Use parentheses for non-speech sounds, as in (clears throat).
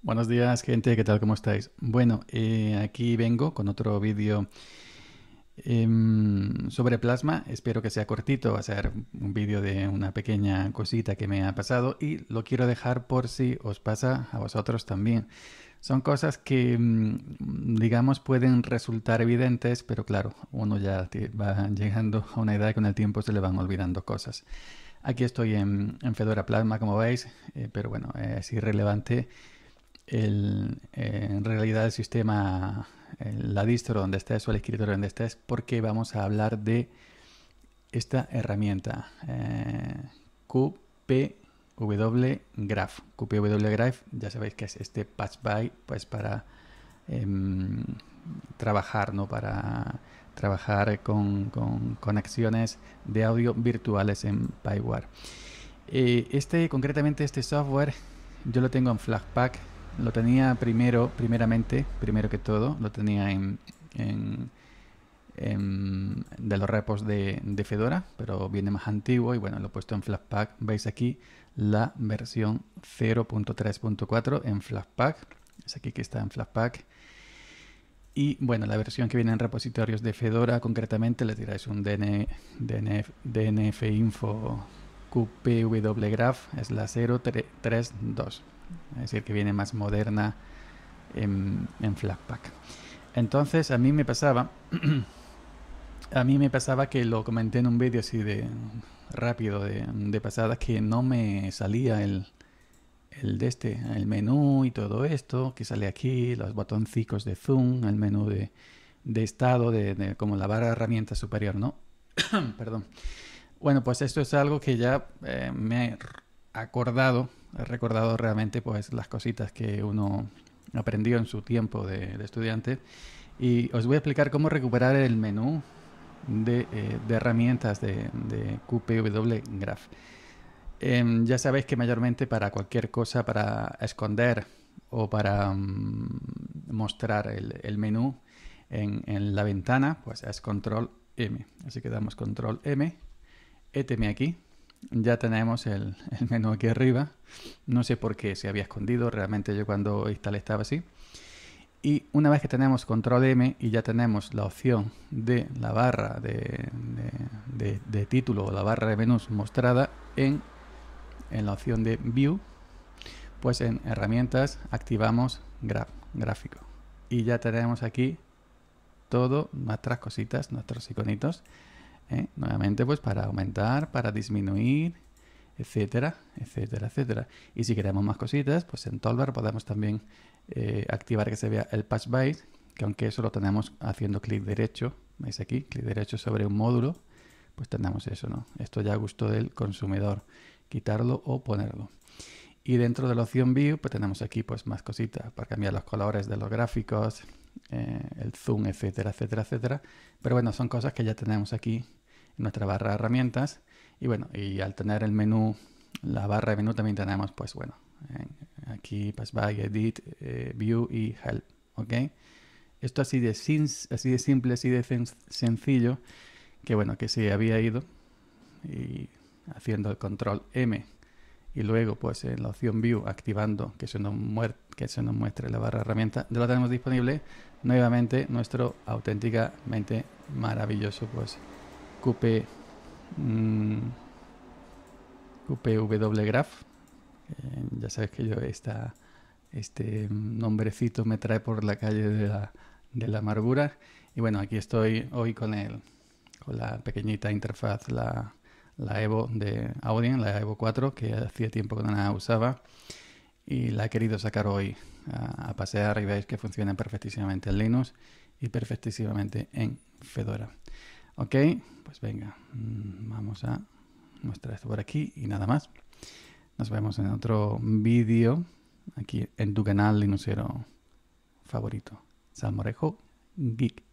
Buenos días gente, ¿qué tal? ¿Cómo estáis? Bueno, eh, aquí vengo con otro vídeo em, sobre plasma. Espero que sea cortito, va a ser un vídeo de una pequeña cosita que me ha pasado y lo quiero dejar por si os pasa a vosotros también. Son cosas que, em, digamos, pueden resultar evidentes, pero claro, uno ya va llegando a una edad y con el tiempo se le van olvidando cosas. Aquí estoy en, Fedora Plasma, como veis, eh, pero bueno, eh, es irrelevante eh, en realidad el sistema, la distro donde estés o el escritorio donde estés, porque vamos a hablar de esta herramienta eh, QPW Graph. QPW Graph, ya sabéis que es este patch by, pues para em, trabajar, ¿no? Para trabajar con, conexiones de audio virtuales en PyWare. Eh, este, concretamente este software, yo lo tengo en Flashpack, lo tenía primero, primeramente, primero que todo, lo tenía en, de los repos de, Fedora, pero viene más antiguo y bueno, lo he puesto en Flashpack. Veis aquí la versión 0.3.4 en Flashpack. Es aquí que está en Flashpack. Y bueno, la versión que viene en repositorios de Fedora concretamente, le tiráis un DNF info QPW Graph es la 032. Es decir, que viene más moderna en, en Flatpak. Entonces, a mí me pasaba. (clears throat) a mí me pasaba que lo comenté en un vídeo así de rápido, de, de, pasada, que no me salía el, el de este, el menú y todo esto, que sale aquí, los botoncicos de zoom, el menú de, estado, de, como la barra de herramientas superior, ¿no? (clears throat) Perdón. Bueno, pues esto es algo que ya eh, me he acordado, he recordado realmente pues las cositas que uno aprendió en su tiempo de, estudiante y os voy a explicar cómo recuperar el menú de, eh, herramientas de, QPW Graph. Em, ya sabéis que mayormente para cualquier cosa, para esconder o para mm, mostrar el, menú en, la ventana, pues es control M. Así que damos control M Éteme aquí. Ya tenemos el, menú aquí arriba. No sé por qué se había escondido. Realmente yo cuando instalé estaba así. Y una vez que tenemos control M y ya tenemos la opción de la barra de, título o la barra de menús mostrada en, en la opción de View, pues en herramientas activamos graph, gráfico. Y ya tenemos aquí todo, nuestras cositas, nuestros iconitos ¿eh? Nuevamente, pues para aumentar, para disminuir, etcétera, etcétera, etcétera. Y si queremos más cositas, pues en Toolbar podemos también eh, activar que se vea el Patch Byte, que aunque eso lo tenemos haciendo clic derecho, veis aquí, clic derecho sobre un módulo, pues tenemos eso, ¿no? Esto ya a gusto del consumidor, quitarlo o ponerlo. Y dentro de la opción View, pues tenemos aquí pues más cositas para cambiar los colores de los gráficos, eh, el zoom, etcétera, etcétera, etcétera. Pero bueno, son cosas que ya tenemos aquí en nuestra barra de herramientas. Y bueno, y al tener el menú, la barra de menú también tenemos, pues bueno, aquí pues by, edit, eh, view y help, ¿ok? Esto así de, sin, así de simple, así de sencillo, que bueno, que se había ido y haciendo el control M y luego pues en la opción View activando que se nos, que se nos muestre la barra herramienta, ya lo tenemos disponible nuevamente nuestro auténticamente maravilloso pues mm, Graph ya sabes que yo esta, este nombrecito me trae por la calle de la, amargura y bueno aquí estoy hoy con el con la pequeñita interfaz la la Evo de Audien, la Evo 4, que hacía tiempo que no la usaba y la he querido sacar hoy a, pasear y veis que funciona perfectísimamente en Linux y perfectísimamente en Fedora. Ok, pues venga, mm, vamos a mostrar esto por aquí y nada más. Nos vemos en otro vídeo aquí en tu canal Linuxero favorito, Salmorejo Geek.